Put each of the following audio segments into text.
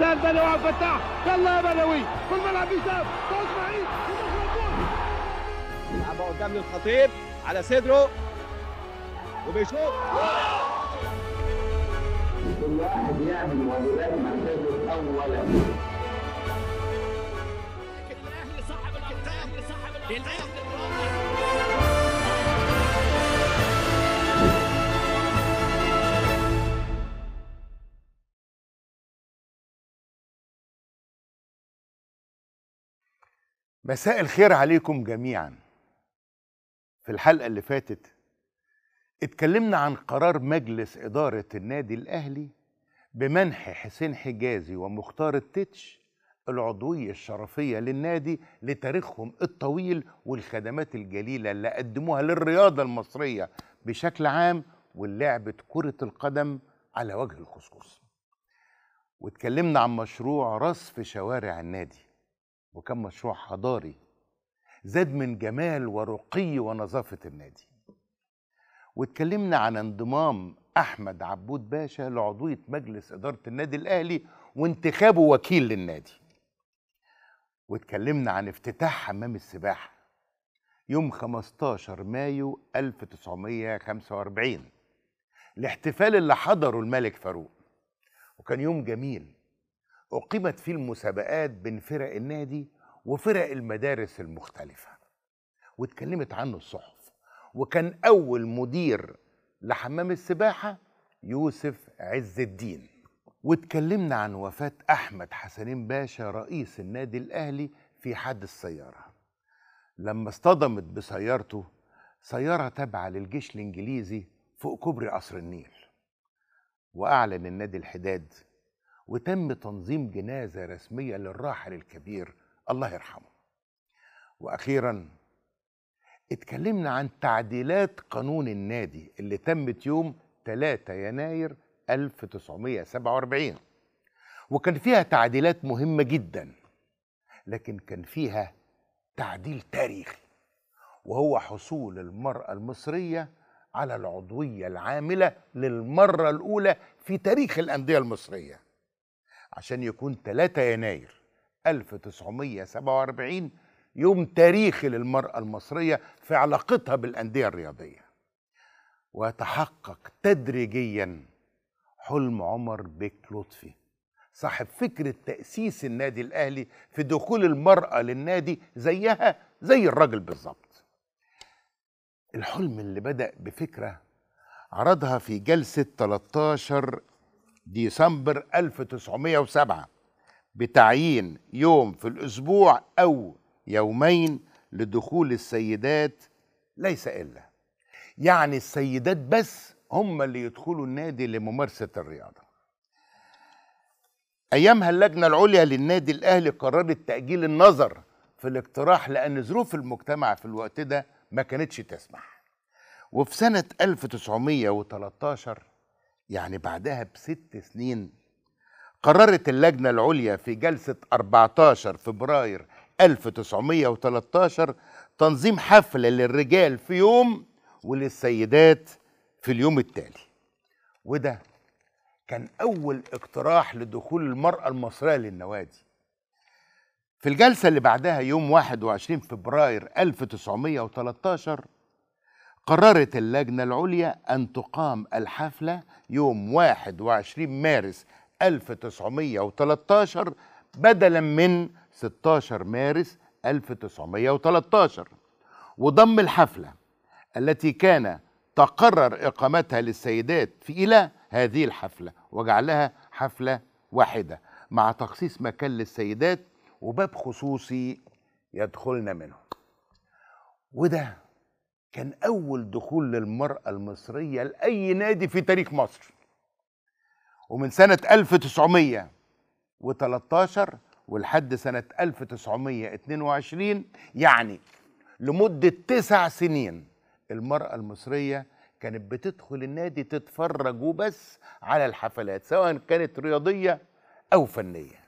سهل بلوي عبد الفتاح يلا يا بلوي في الملعب يسام طاس بعيد يلعبها قدام للخطيب على صدره وبيشوط كل واحد يعمل واجبات مركزه اولا الاهلي صاحب الاهلي صاحب الاهلي مساء الخير عليكم جميعا في الحلقة اللي فاتت اتكلمنا عن قرار مجلس إدارة النادي الأهلي بمنح حسين حجازي ومختار التتش العضوية الشرفية للنادي لتاريخهم الطويل والخدمات الجليلة اللي قدموها للرياضة المصرية بشكل عام ولعبة كرة القدم على وجه الخصوص واتكلمنا عن مشروع رصف شوارع النادي وكان مشروع حضاري زاد من جمال ورقي ونظافة النادي واتكلمنا عن انضمام أحمد عبود باشا لعضوية مجلس إدارة النادي الأهلي وانتخابه وكيل للنادي واتكلمنا عن افتتاح حمام السباحة يوم 15 مايو 1945 الاحتفال اللي حضره الملك فاروق وكان يوم جميل أقيمت فيه المسابقات بين فرق النادي وفرق المدارس المختلفة واتكلمت عنه الصحف وكان أول مدير لحمام السباحة يوسف عز الدين واتكلمنا عن وفاة أحمد حسنين باشا رئيس النادي الأهلي في حادث سيارة لما اصطدمت بسيارته سيارة تابعة للجيش الإنجليزي فوق كوبري قصر النيل وأعلن النادي الحداد وتم تنظيم جنازة رسمية للراحل الكبير الله يرحمه وأخيرا اتكلمنا عن تعديلات قانون النادي اللي تمت يوم 3 يناير 1947 وكان فيها تعديلات مهمة جدا لكن كان فيها تعديل تاريخي وهو حصول المرأة المصرية على العضوية العاملة للمرة الأولى في تاريخ الأندية المصرية عشان يكون 3 يناير 1947 يوم تاريخي للمرأة المصرية في علاقتها بالأندية الرياضية ويتحقق تدريجيا حلم عمر بك لطفي صاحب فكرة تأسيس النادي الأهلي في دخول المرأة للنادي زيها زي الراجل بالظبط الحلم اللي بدأ بفكرة عرضها في جلسة 13 ديسمبر 1907 بتعيين يوم في الأسبوع أو يومين لدخول السيدات ليس إلا يعني السيدات بس هم اللي يدخلوا النادي لممارسة الرياضة أيامها اللجنة العليا للنادي الأهلي قررت تأجيل النظر في الاقتراح لأن ظروف المجتمع في الوقت ده ما كانتش تسمح وفي سنة 1913 يعني بعدها بست سنين قررت اللجنة العليا في جلسة 14 فبراير 1913 تنظيم حفلة للرجال في يوم وللسيدات في اليوم التالي وده كان أول اقتراح لدخول المرأة المصرية للنوادي في الجلسة اللي بعدها يوم 21 فبراير 1913 قررت اللجنة العليا أن تقام الحفلة يوم 21 مارس 1913 بدلا من 16 مارس 1913 وضم الحفلة التي كان تقرر إقامتها للسيدات في إلى هذه الحفلة وجعلها حفلة واحدة مع تخصيص مكان للسيدات وباب خصوصي يدخلن منه وده كان أول دخول للمرأة المصرية لأي نادي في تاريخ مصر ومن سنة 1913 ولحد سنة 1922 يعني لمدة تسع سنين المرأة المصرية كانت بتدخل النادي تتفرج وبس على الحفلات سواء كانت رياضية أو فنية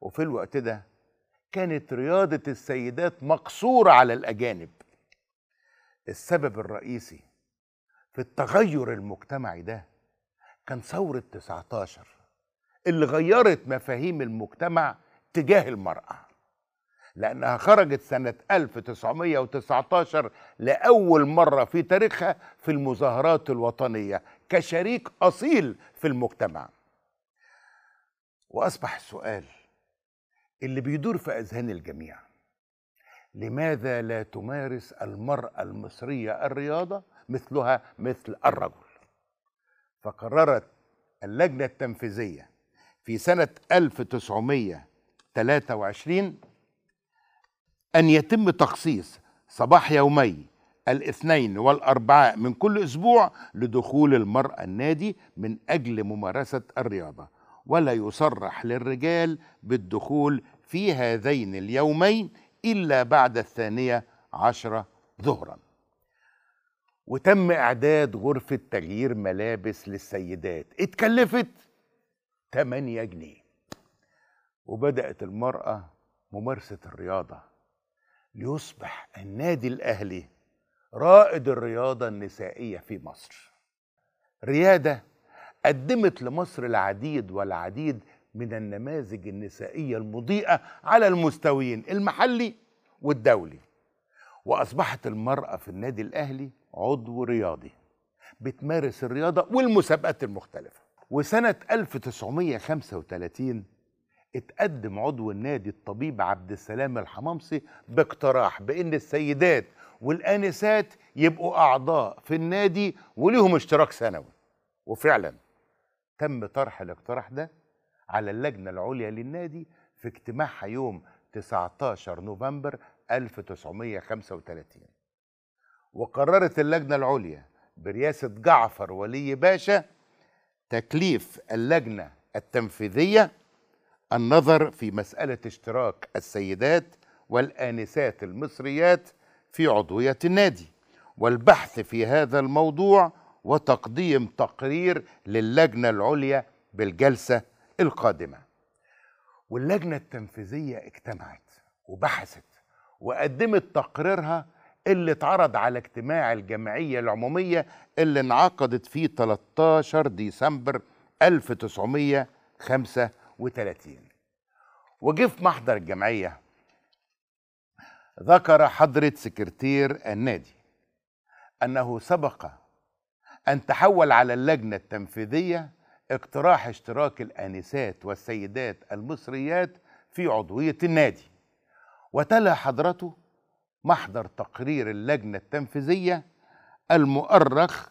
وفي الوقت ده كانت رياضة السيدات مقصورة على الأجانب السبب الرئيسي في التغير المجتمعي ده كان ثورة 19 اللي غيرت مفاهيم المجتمع تجاه المرأة لأنها خرجت سنة 1919 لأول مرة في تاريخها في المظاهرات الوطنية كشريك أصيل في المجتمع وأصبح السؤال اللي بيدور في أذهان الجميع لماذا لا تمارس المرأة المصرية الرياضة مثلها مثل الرجل فقررت اللجنة التنفيذية في سنة 1923 أن يتم تخصيص صباح يومي الاثنين والأربعاء من كل أسبوع لدخول المرأة النادي من أجل ممارسة الرياضة ولا يصرح للرجال بالدخول في هذين اليومين إلا بعد الثانية عشرة ظهرا وتم إعداد غرفة تغيير ملابس للسيدات اتكلفت 8 جنيه وبدأت المرأة ممارسة الرياضة ليصبح النادي الأهلي رائد الرياضة النسائية في مصر ريادة قدمت لمصر العديد والعديد من النماذج النسائية المضيئة على المستويين المحلي والدولي وأصبحت المرأة في النادي الأهلي عضو رياضي بتمارس الرياضة والمسابقات المختلفة وسنة 1935 اتقدم عضو النادي الطبيب عبد السلام الحمامصي باقتراح بأن السيدات والآنسات يبقوا أعضاء في النادي وليهم اشتراك سنوي وفعلا تم طرح الاقتراح ده على اللجنة العليا للنادي في اجتماعها يوم 19 نوفمبر 1935 وقررت اللجنة العليا برئاسة جعفر ولي باشا تكليف اللجنة التنفيذية النظر في مسألة اشتراك السيدات والآنسات المصريات في عضوية النادي والبحث في هذا الموضوع وتقديم تقرير للجنة العليا بالجلسة القادمه واللجنه التنفيذيه اجتمعت وبحثت وقدمت تقريرها اللي اتعرض على اجتماع الجمعيه العموميه اللي انعقدت في 13 ديسمبر 1935 وجه في محضر الجمعيه ذكر حضره سكرتير النادي انه سبق ان تحول على اللجنه التنفيذيه اقتراح اشتراك الآنسات والسيدات المصريات في عضوية النادي وتلا حضرته محضر تقرير اللجنة التنفيذية المؤرخ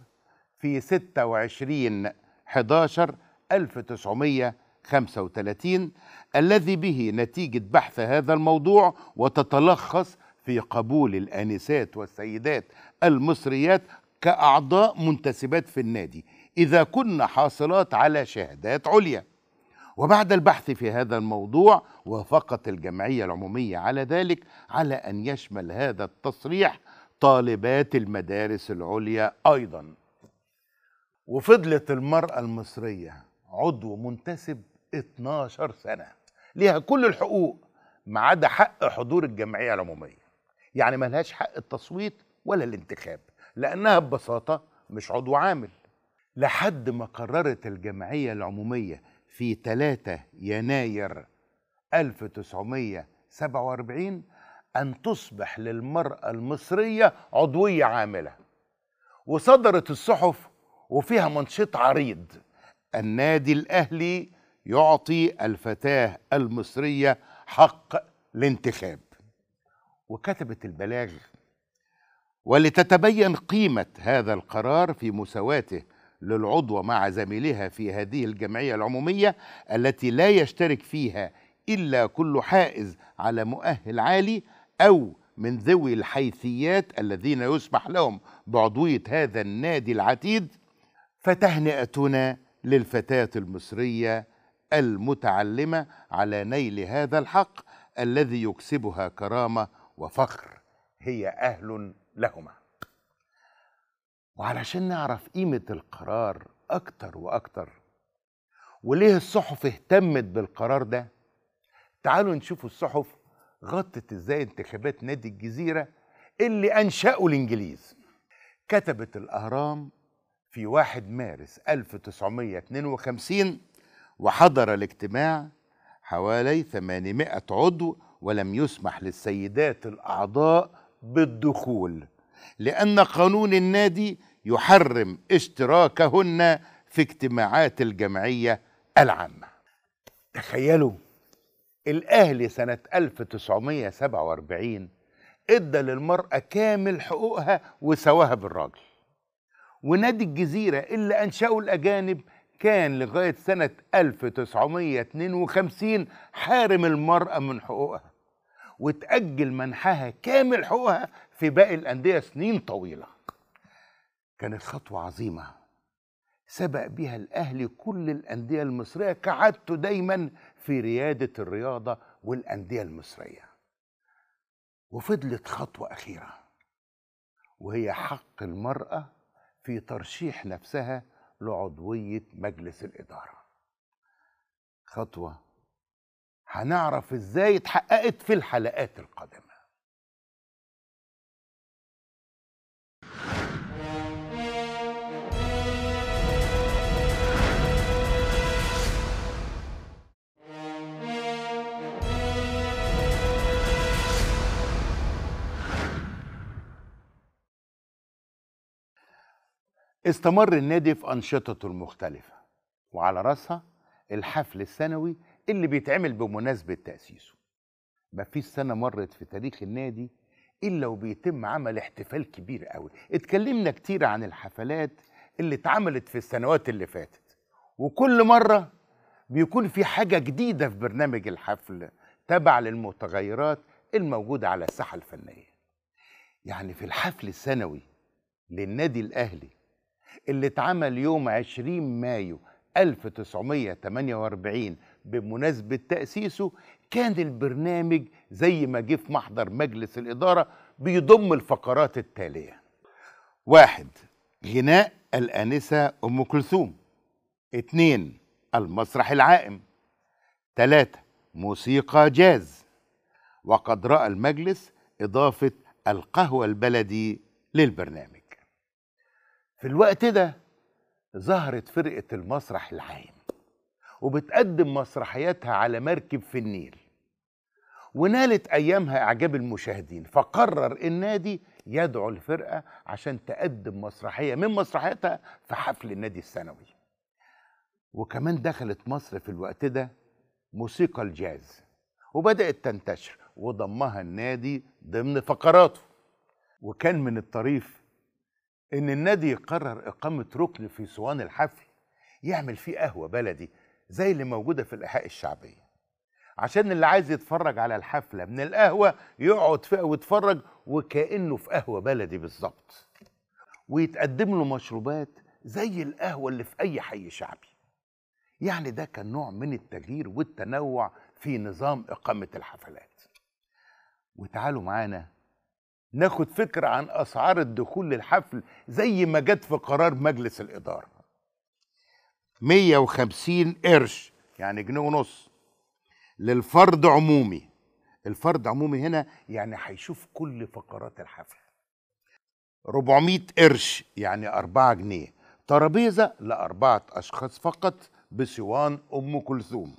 في 26 11 1935 الذي به نتيجة بحث هذا الموضوع وتتلخص في قبول الآنسات والسيدات المصريات كأعضاء منتسبات في النادي إذا كنا حاصلات على شهادات عليا وبعد البحث في هذا الموضوع وافقت الجمعية العمومية على ذلك على أن يشمل هذا التصريح طالبات المدارس العليا أيضا وفضلت المرأة المصرية عضو منتسب 12 سنة ليها كل الحقوق ما عدا حق حضور الجمعية العمومية يعني ملهاش حق التصويت ولا الانتخاب لأنها ببساطة مش عضو عامل لحد ما قررت الجمعية العمومية في 3 يناير 1947 أن تصبح للمرأة المصرية عضوية عاملة وصدرت الصحف وفيها منشط عريض النادي الأهلي يعطي الفتاة المصرية حق الانتخاب وكتبت البلاغ ولتتبين قيمة هذا القرار في مساواته للعضو مع زميلها في هذه الجمعية العمومية التي لا يشترك فيها إلا كل حائز على مؤهل عالي أو من ذوي الحيثيات الذين يسمح لهم بعضوية هذا النادي العتيد فتهنئتنا للفتاة المصرية المتعلمة على نيل هذا الحق الذي يكسبها كرامة وفخر هي أهل لهما وعلشان نعرف قيمة القرار أكتر وأكتر وليه الصحف اهتمت بالقرار ده تعالوا نشوف الصحف غطت ازاي انتخابات نادي الجزيرة اللي أنشأه الإنجليز كتبت الأهرام في 1 مارس 1952 وحضر الاجتماع حوالي 800 عضو ولم يسمح للسيدات الأعضاء بالدخول لأن قانون النادي يحرم اشتراكهن في اجتماعات الجمعية العامة تخيلوا الأهلي سنة 1947 ادى للمرأة كامل حقوقها وسواها بالراجل ونادي الجزيرة اللي أنشأه الأجانب كان لغاية سنة 1952 حارم المرأة من حقوقها وتأجل منحها كامل حقوقها في باقي الانديه سنين طويله كانت خطوه عظيمه سبق بها الاهلي كل الانديه المصريه كعادته دايما في رياده الرياضه والانديه المصريه وفضلت خطوه اخيره وهي حق المراه في ترشيح نفسها لعضويه مجلس الاداره خطوه هنعرف ازاي اتحققت في الحلقات القادمه استمر النادي في أنشطته المختلفة وعلى رأسها الحفل السنوي اللي بيتعمل بمناسبة تأسيسه مفيش سنة مرت في تاريخ النادي إلا وبيتم عمل احتفال كبير قوي اتكلمنا كتير عن الحفلات اللي اتعملت في السنوات اللي فاتت وكل مرة بيكون في حاجة جديدة في برنامج الحفل تابع للمتغيرات الموجودة على الساحة الفنية يعني في الحفل السنوي للنادي الأهلي اللي اتعمل يوم 20 مايو 1948 بمناسبة تأسيسه كان البرنامج زي ما جه في محضر مجلس الإدارة بيضم الفقرات التالية واحد غناء الآنسة أم كلثوم اتنين المسرح العائم تلاتة موسيقى جاز وقد رأى المجلس إضافة القهوة البلدي للبرنامج في الوقت ده ظهرت فرقة المسرح العام وبتقدم مسرحياتها على مركب في النيل ونالت أيامها إعجاب المشاهدين فقرر النادي يدعو الفرقة عشان تقدم مسرحية من مسرحياتها في حفل النادي السنوي وكمان دخلت مصر في الوقت ده موسيقى الجاز وبدأت تنتشر وضمها النادي ضمن فقراته وكان من الطريف ان النادي يقرر اقامه ركن في صوان الحفل يعمل فيه قهوه بلدي زي اللي موجوده في الاحياء الشعبيه عشان اللي عايز يتفرج على الحفله من القهوه يقعد فيها ويتفرج وكانه في قهوه بلدي بالظبط ويتقدم له مشروبات زي القهوه اللي في اي حي شعبي يعني ده كان نوع من التغيير والتنوع في نظام اقامه الحفلات وتعالوا معانا ناخد فكرة عن أسعار الدخول للحفل زي ما جت في قرار مجلس الإدارة 150 قرش يعني جنيه ونص للفرد عمومي الفرد عمومي هنا يعني هيشوف كل فقرات الحفل 400 قرش يعني 4 جنيه ترابيزة لأربعة أشخاص فقط بصوان أم كلثوم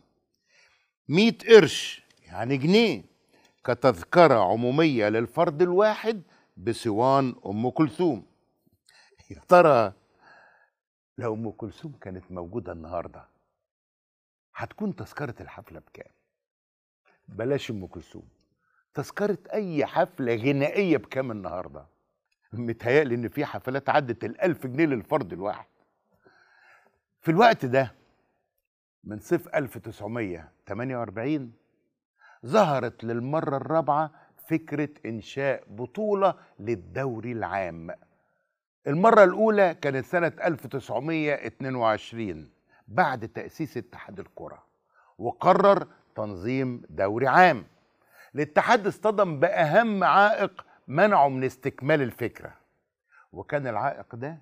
100 قرش يعني جنيه كتذكرة عمومية للفرد الواحد بصوان أم كلثوم يا ترى لو أم كلثوم كانت موجودة النهاردة هتكون تذكرة الحفلة بكام؟ بلاش أم كلثوم تذكرة أي حفلة غنائية بكام النهاردة؟ متهيألي إن في حفلات عدت الألف جنيه للفرد الواحد في الوقت ده من صيف 1948 ظهرت للمرة الرابعة فكرة إنشاء بطولة للدوري العام المرة الأولى كانت سنة 1922 بعد تأسيس اتحاد الكرة وقرر تنظيم دوري عام الاتحاد اصطدم بأهم عائق منعه من استكمال الفكرة وكان العائق ده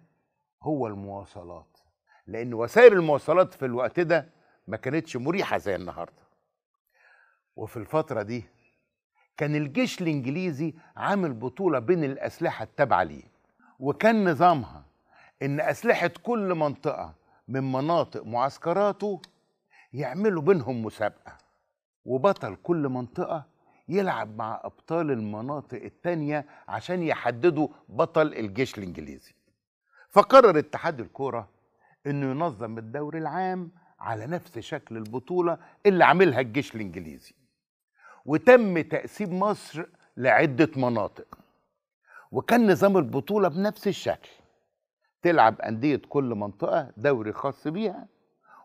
هو المواصلات لأن وسائل المواصلات في الوقت ده ما كانتش مريحة زي النهاردة وفي الفترة دي كان الجيش الإنجليزي عامل بطولة بين الأسلحة التابعة ليه وكان نظامها إن أسلحة كل منطقة من مناطق معسكراته يعملوا بينهم مسابقة وبطل كل منطقة يلعب مع أبطال المناطق التانية عشان يحددوا بطل الجيش الإنجليزي فقرر اتحاد الكورة إنه ينظم الدوري العام على نفس شكل البطولة اللي عاملها الجيش الإنجليزي وتم تقسيم مصر لعدة مناطق وكان نظام البطولة بنفس الشكل تلعب أندية كل منطقة دوري خاص بيها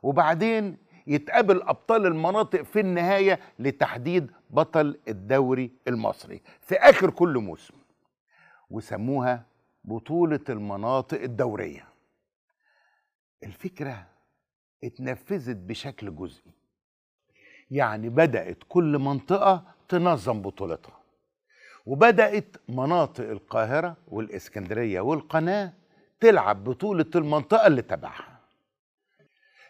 وبعدين يتقابل أبطال المناطق في النهاية لتحديد بطل الدوري المصري في آخر كل موسم وسموها بطولة المناطق الدورية الفكرة اتنفذت بشكل جزئي يعني بدأت كل منطقة تنظم بطولتها وبدأت مناطق القاهرة والإسكندرية والقناة تلعب بطولة المنطقة اللي تبعها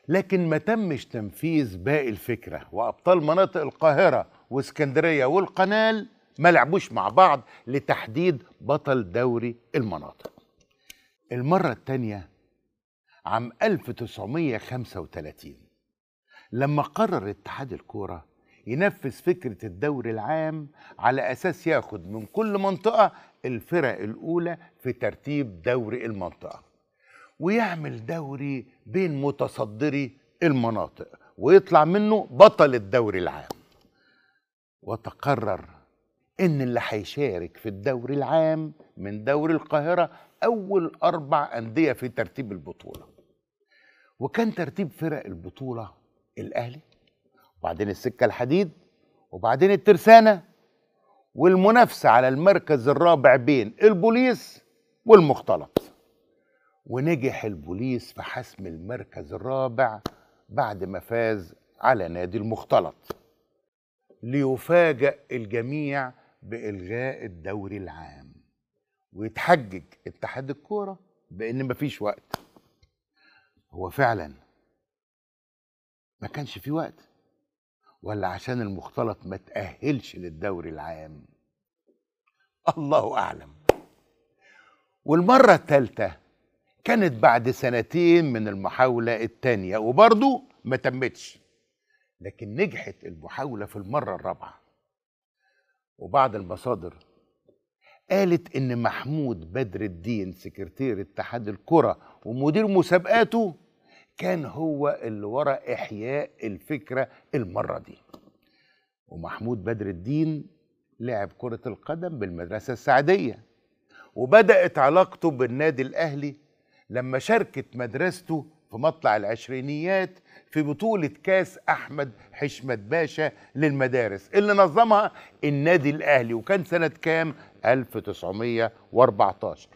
لكن ما تمش تنفيذ باقي الفكرة وأبطال مناطق القاهرة واسكندرية والقناة ما لعبوش مع بعض لتحديد بطل دوري المناطق المرة الثانية عام 1935 لما قرر اتحاد الكورة ينفذ فكرة الدوري العام على أساس ياخد من كل منطقة الفرق الأولى في ترتيب دوري المنطقة ويعمل دوري بين متصدري المناطق ويطلع منه بطل الدوري العام وتقرر ان اللي هيشارك في الدوري العام من دوري القاهرة اول اربع اندية في ترتيب البطولة وكان ترتيب فرق البطولة الاهلي وبعدين السكه الحديد وبعدين الترسانه والمنافسه على المركز الرابع بين البوليس والمختلط ونجح البوليس في حسم المركز الرابع بعد ما فاز على نادي المختلط ليفاجأ الجميع بإلغاء الدوري العام ويتحجج اتحاد الكورة بأن مفيش وقت هو فعلا ما كانش في وقت ولا عشان المختلط ما تأهلش للدوري العام الله أعلم والمرة الثالثة كانت بعد سنتين من المحاولة الثانية وبرضو ما تمتش لكن نجحت المحاولة في المرة الرابعة وبعض المصادر قالت إن محمود بدر الدين سكرتير اتحاد الكرة ومدير مسابقاته كان هو اللي ورا إحياء الفكرة المرة دي ومحمود بدر الدين لعب كرة القدم بالمدرسة السعدية وبدأت علاقته بالنادي الأهلي لما شاركت مدرسته في مطلع العشرينيات في بطولة كاس أحمد حشمت باشا للمدارس اللي نظمها النادي الأهلي وكان سنة كام 1914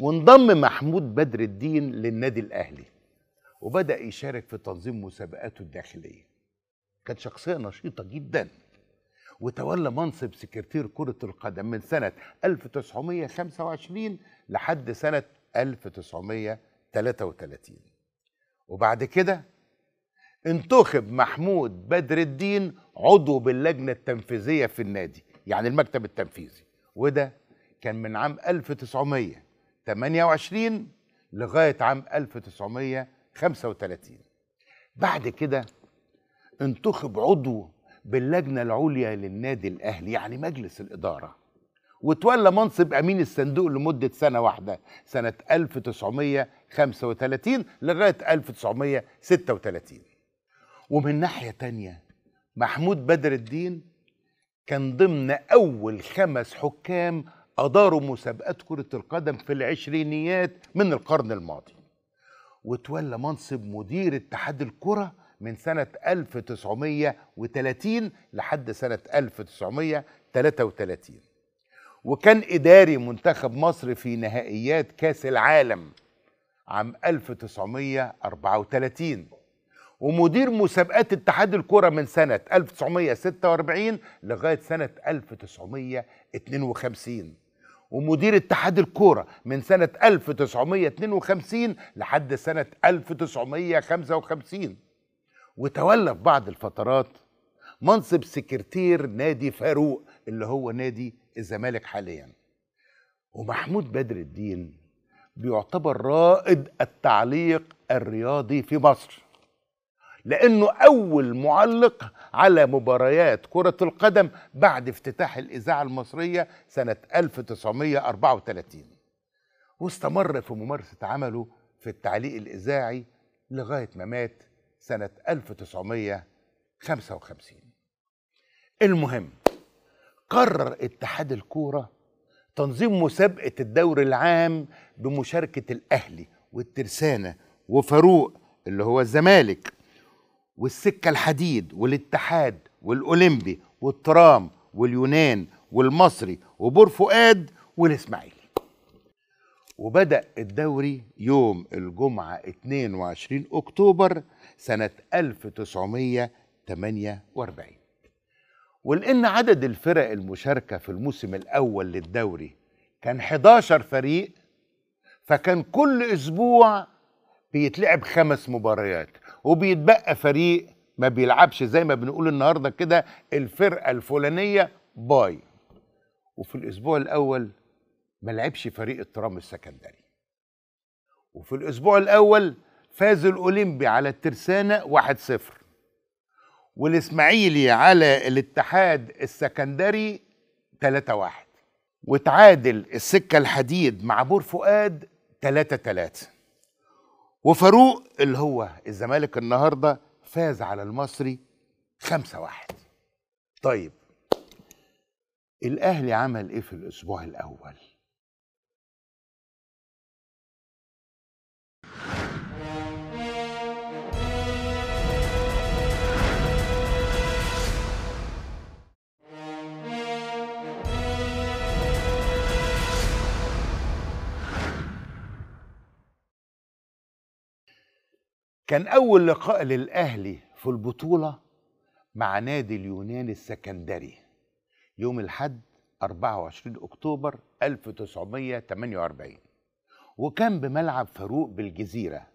وانضم محمود بدر الدين للنادي الأهلي وبدأ يشارك في تنظيم مسابقاته الداخلية كان شخصية نشيطة جدا وتولى منصب سكرتير كرة القدم من سنة 1925 لحد سنة 1933 وبعد كده انتخب محمود بدر الدين عضو باللجنة التنفيذية في النادي يعني المكتب التنفيذي وده كان من عام 1928 لغاية عام 1930 35 بعد كده انتخب عضو باللجنة العليا للنادي الأهلي يعني مجلس الإدارة وتولى منصب أمين الصندوق لمدة سنة واحدة سنة 1935 لغاية 1936 ومن ناحية تانية محمود بدر الدين كان ضمن أول خمس حكام أداروا مسابقات كرة القدم في العشرينيات من القرن الماضي وتولى منصب مدير اتحاد الكرة من سنة 1930 لحد سنة 1933 وكان إداري منتخب مصر في نهائيات كاس العالم عام 1934 ومدير مسابقات اتحاد الكرة من سنة 1946 لغاية سنة 1952 ومدير اتحاد الكورة من سنة 1952 لحد سنة 1955 وتولى في بعض الفترات منصب سكرتير نادي فاروق اللي هو نادي الزمالك حاليا ومحمود بدر الدين بيعتبر رائد التعليق الرياضي في مصر لأنه أول معلق على مباريات كرة القدم بعد افتتاح الإذاعة المصرية سنة 1934 واستمر في ممارسة عمله في التعليق الإذاعي لغاية ما مات سنة 1955 المهم قرر اتحاد الكورة تنظيم مسابقة الدوري العام بمشاركة الأهلي والترسانة وفاروق اللي هو الزمالك والسكة الحديد والاتحاد والأولمبي والترام واليونان والمصري وبور فؤاد والإسماعيلي وبدأ الدوري يوم الجمعة 22 أكتوبر سنة 1948 ولأن عدد الفرق المشاركة في الموسم الأول للدوري كان 11 فريق فكان كل أسبوع بيتلعب خمس مباريات وبيتبقى فريق ما بيلعبش زي ما بنقول النهارده كده الفرقه الفلانيه باي وفي الاسبوع الاول ما لعبش فريق الترام السكندري وفي الاسبوع الاول فاز الاولمبي على الترسانه 1-0 والاسماعيلي على الاتحاد السكندري 3-1 وتعادل السكه الحديد مع بور فؤاد 3-3 وفاروق اللي هو الزمالك النهارده فاز على المصري 5 واحد طيب الاهلي عمل ايه في الاسبوع الاول كان أول لقاء للأهلي في البطولة مع نادي اليونان السكندري يوم الحد 24 أكتوبر 1948 وكان بملعب فاروق بالجزيرة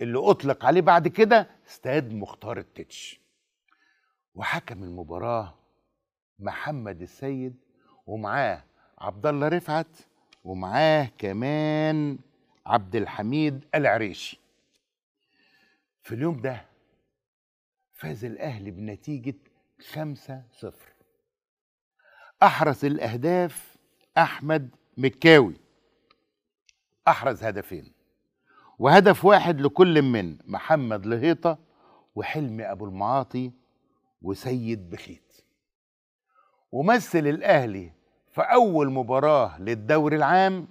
اللي أطلق عليه بعد كده استاد مختار التتش وحكم المباراة محمد السيد ومعاه عبد الله رفعت ومعاه كمان عبد الحميد العريشي في اليوم ده فاز الأهلي خمسة صفر أحرز الأهداف أحمد مكاوي أحرز هدفين وهدف واحد لكل من محمد لهيطة وحلمي أبو المعاطي وسيد بخيت ومثل الأهلي في أول مباراة للدوري العام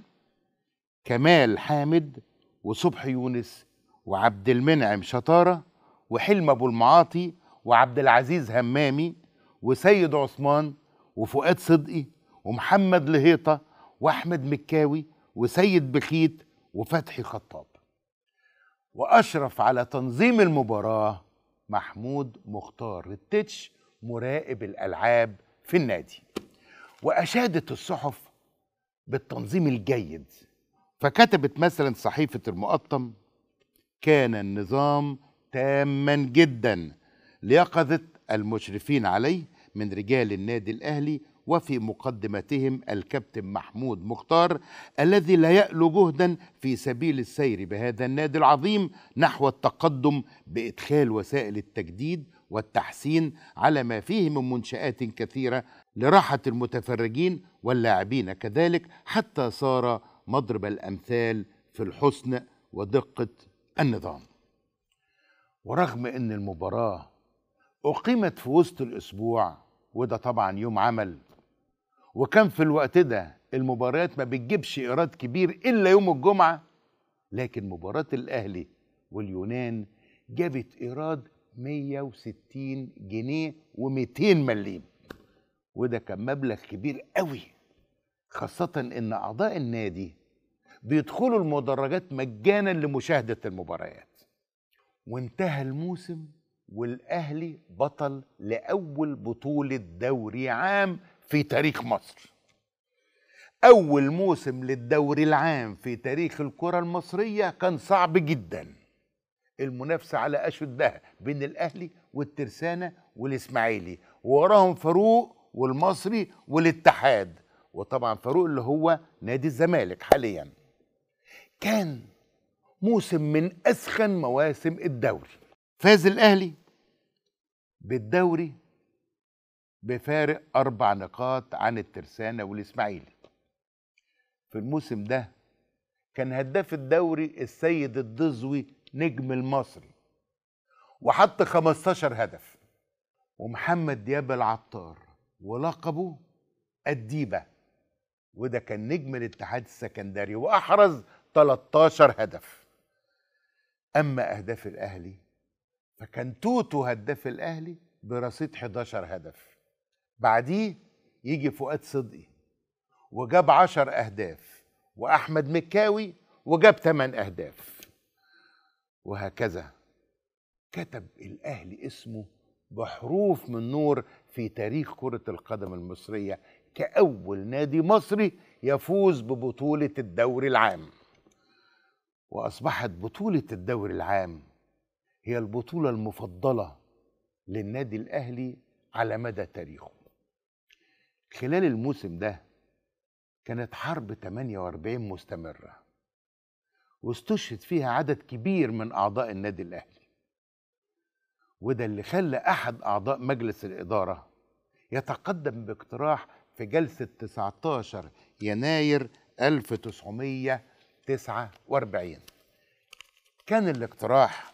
كمال حامد وصبح يونس وعبد المنعم شطارة وحلم أبو المعاطي وعبد العزيز همامي وسيد عثمان وفؤاد صدقي ومحمد لهيطة وأحمد مكاوي وسيد بخيت وفتحي خطاب وأشرف على تنظيم المباراة محمود مختار التتش مراقب الألعاب في النادي وأشادت الصحف بالتنظيم الجيد فكتبت مثلا صحيفة المقطم كان النظام تاما جدا ليقظة المشرفين عليه من رجال النادي الأهلي وفي مقدمتهم الكابتن محمود مختار الذي لا يألو جهدا في سبيل السير بهذا النادي العظيم نحو التقدم بإدخال وسائل التجديد والتحسين على ما فيه من منشآت كثيرة لراحة المتفرجين واللاعبين كذلك حتى صار مضرب الأمثال في الحسن ودقة النظام ورغم أن المباراة أقيمت في وسط الأسبوع وده طبعا يوم عمل وكان في الوقت ده المباريات ما بتجيبش إيراد كبير إلا يوم الجمعة لكن مباراة الأهلي واليونان جابت إيراد 160 جنيه و200 مليم وده كان مبلغ كبير قوي خاصة إن أعضاء النادي بيدخلوا المدرجات مجانا لمشاهدة المباريات وانتهى الموسم والأهلي بطل لأول بطولة دوري عام في تاريخ مصر أول موسم للدوري العام في تاريخ الكرة المصرية كان صعب جدا المنافسة على أشدها بين الأهلي والترسانة والإسماعيلي ووراهم فاروق والمصري والاتحاد وطبعا فاروق اللي هو نادي الزمالك حاليا كان موسم من أسخن مواسم الدوري فاز الأهلي بالدوري بفارق أربع نقاط عن الترسانة والإسماعيلي في الموسم ده كان هداف الدوري السيد الدزوي نجم المصري وحط 15 هدف ومحمد دياب العطار ولقبه الديبة وده كان نجم الاتحاد السكندري وأحرز 13 هدف اما اهداف الاهلي فكان توتو هداف الاهلي برصيد 11 هدف بعديه يجي فؤاد صدقي وجاب 10 اهداف واحمد مكاوي وجاب 8 اهداف وهكذا كتب الاهلي اسمه بحروف من نور في تاريخ كره القدم المصريه كاول نادي مصري يفوز ببطوله الدوري العام وأصبحت بطولة الدوري العام هي البطولة المفضلة للنادي الأهلي على مدى تاريخه خلال الموسم ده كانت حرب 48 مستمرة واستشهد فيها عدد كبير من أعضاء النادي الأهلي وده اللي خلى أحد أعضاء مجلس الإدارة يتقدم باقتراح في جلسة 19 يناير 1900 49 كان الاقتراح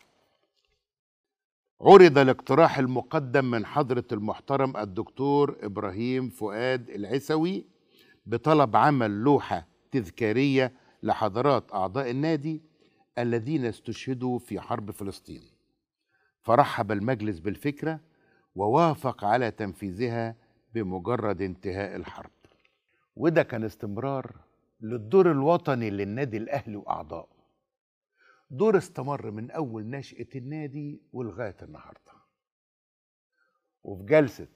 عرض الاقتراح المقدم من حضرة المحترم الدكتور إبراهيم فؤاد العسوي بطلب عمل لوحة تذكارية لحضرات أعضاء النادي الذين استشهدوا في حرب فلسطين فرحب المجلس بالفكرة ووافق على تنفيذها بمجرد انتهاء الحرب وده كان استمرار للدور الوطني للنادي الأهلي وأعضائه دور استمر من أول نشأة النادي ولغاية النهاردة وفي جلسة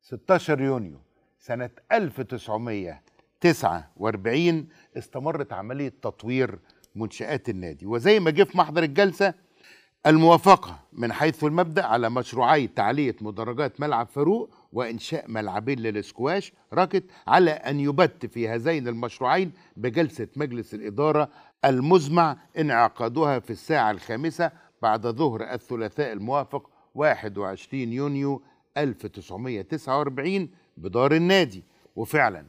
16 يونيو سنة 1949 استمرت عملية تطوير منشآت النادي وزي ما جه في محضر الجلسة الموافقة من حيث المبدأ على مشروعي تعلية مدرجات ملعب فاروق وإنشاء ملعبين للسكواش راكت على أن يبت في هذين المشروعين بجلسة مجلس الإدارة المزمع انعقادها في الساعة الخامسة بعد ظهر الثلاثاء الموافق 21 يونيو 1949 بدار النادي وفعلا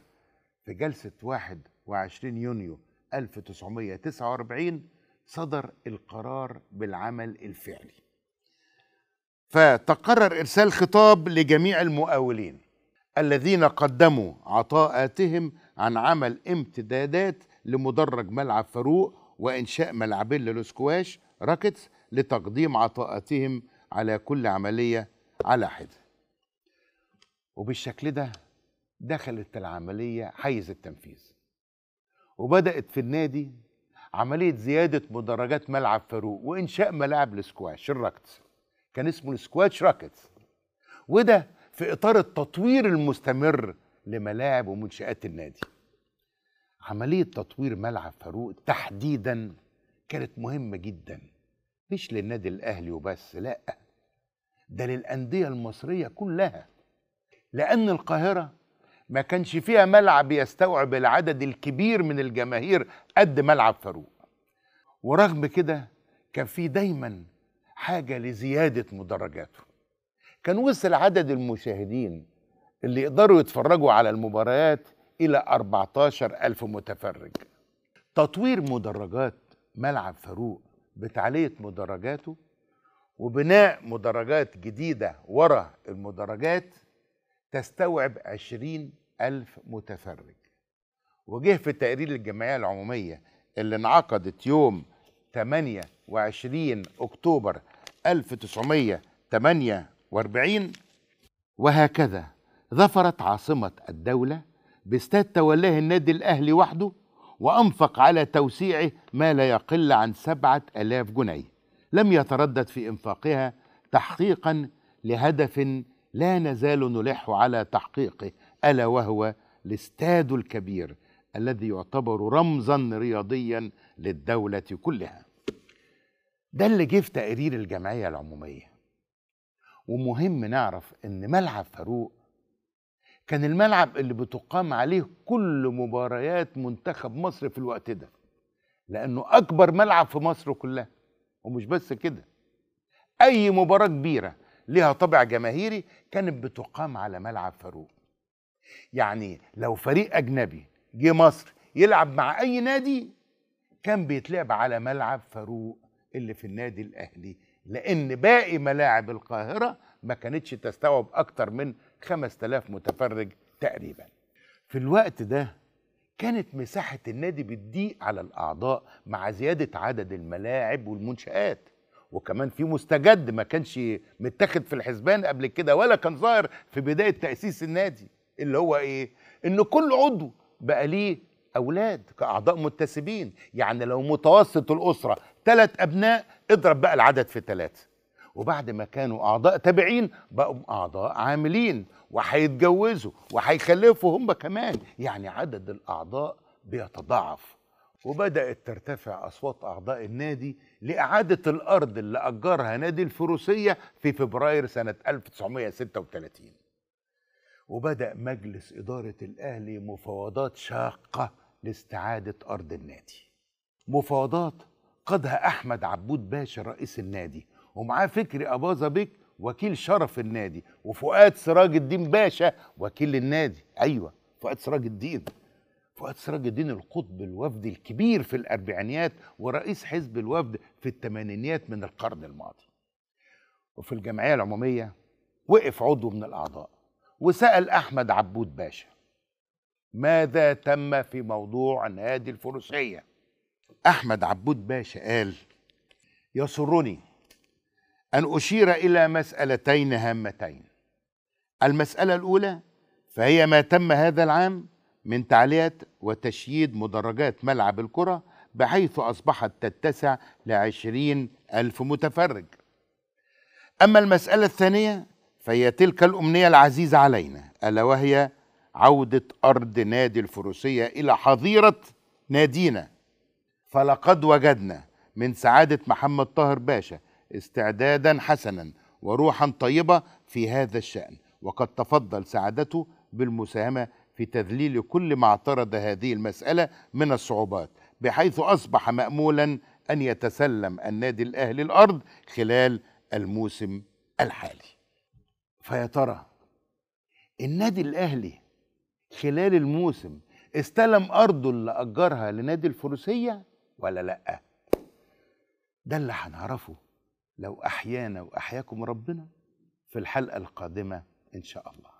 في جلسة 21 يونيو 1949 صدر القرار بالعمل الفعلي فتقرر ارسال خطاب لجميع المؤولين الذين قدموا عطاءاتهم عن عمل امتدادات لمدرج ملعب فاروق وانشاء ملعبين للسكواش راكتس لتقديم عطاءاتهم على كل عمليه على حده وبالشكل ده دخلت العمليه حيز التنفيذ وبدات في النادي عمليه زياده مدرجات ملعب فاروق وانشاء ملاعب السكواش الراكتس كان اسمه السكواتش راكتس وده في اطار التطوير المستمر لملاعب ومنشات النادي عمليه تطوير ملعب فاروق تحديدا كانت مهمه جدا مش للنادي الاهلي وبس لا ده للانديه المصريه كلها لان القاهره ما كانش فيها ملعب يستوعب العدد الكبير من الجماهير قد ملعب فاروق ورغم كده كان في دايما حاجة لزيادة مدرجاته كان وصل عدد المشاهدين اللي يقدروا يتفرجوا على المباريات إلى 14 ألف متفرج تطوير مدرجات ملعب فاروق بتعلية مدرجاته وبناء مدرجات جديدة ورا المدرجات تستوعب 20 ألف متفرج وجه في تقرير الجمعية العمومية اللي انعقدت يوم 28 أكتوبر 1948 وهكذا ظفرت عاصمة الدولة باستاد تولاه النادي الأهلي وحده وأنفق على توسيعه ما لا يقل عن سبعة ألاف جنيه لم يتردد في إنفاقها تحقيقا لهدف لا نزال نلح على تحقيقه ألا وهو الاستاد الكبير الذي يعتبر رمزا رياضيا للدولة كلها ده اللي جه في تقرير الجمعية العمومية ومهم نعرف إن ملعب فاروق كان الملعب اللي بتقام عليه كل مباريات منتخب مصر في الوقت ده لأنه أكبر ملعب في مصر كلها ومش بس كده أي مباراة كبيرة ليها طابع جماهيري كانت بتقام على ملعب فاروق يعني لو فريق أجنبي جه مصر يلعب مع أي نادي كان بيتلعب على ملعب فاروق اللي في النادي الاهلي لان باقي ملاعب القاهره ما كانتش تستوعب اكتر من 5000 متفرج تقريبا في الوقت ده كانت مساحه النادي بتضيق على الاعضاء مع زياده عدد الملاعب والمنشات وكمان في مستجد ما كانش متاخد في الحسبان قبل كده ولا كان ظاهر في بدايه تاسيس النادي اللي هو ايه ان كل عضو بقى ليه اولاد كاعضاء متسبين يعني لو متوسط الاسره ثلاث أبناء اضرب بقى العدد في ثلاثة وبعد ما كانوا أعضاء تابعين بقوا أعضاء عاملين وهيتجوزوا وهيخلفوا هم كمان يعني عدد الأعضاء بيتضاعف وبدأت ترتفع أصوات أعضاء النادي لإعادة الأرض اللي أجرها نادي الفروسية في فبراير سنة 1936 وبدأ مجلس إدارة الأهلي مفاوضات شاقة لاستعادة أرض النادي مفاوضات قادها احمد عبود باشا رئيس النادي ومعاه فكري اباظه بيك وكيل شرف النادي وفؤاد سراج الدين باشا وكيل النادي ايوه فؤاد سراج الدين فؤاد سراج الدين القطب الوفد الكبير في الاربعينيات ورئيس حزب الوفد في الثمانينيات من القرن الماضي وفي الجمعيه العموميه وقف عضو من الاعضاء وسال احمد عبود باشا ماذا تم في موضوع نادي الفروسيه أحمد عبود باشا قال يسرني أن أشير إلى مسألتين هامتين المسألة الأولى فهي ما تم هذا العام من تعلية وتشييد مدرجات ملعب الكرة بحيث أصبحت تتسع لعشرين ألف متفرج أما المسألة الثانية فهي تلك الأمنية العزيزة علينا ألا وهي عودة أرض نادي الفروسية إلى حظيرة نادينا فلقد وجدنا من سعادة محمد طاهر باشا استعدادا حسنا وروحا طيبة في هذا الشأن وقد تفضل سعادته بالمساهمة في تذليل كل ما اعترض هذه المسألة من الصعوبات بحيث أصبح مأمولا أن يتسلم النادي الأهلي الأرض خلال الموسم الحالي فيا ترى النادي الأهلي خلال الموسم استلم أرضه اللي أجرها لنادي الفروسية ولا لأ ده اللي هنعرفه لو أحيانا وأحياكم ربنا في الحلقة القادمة إن شاء الله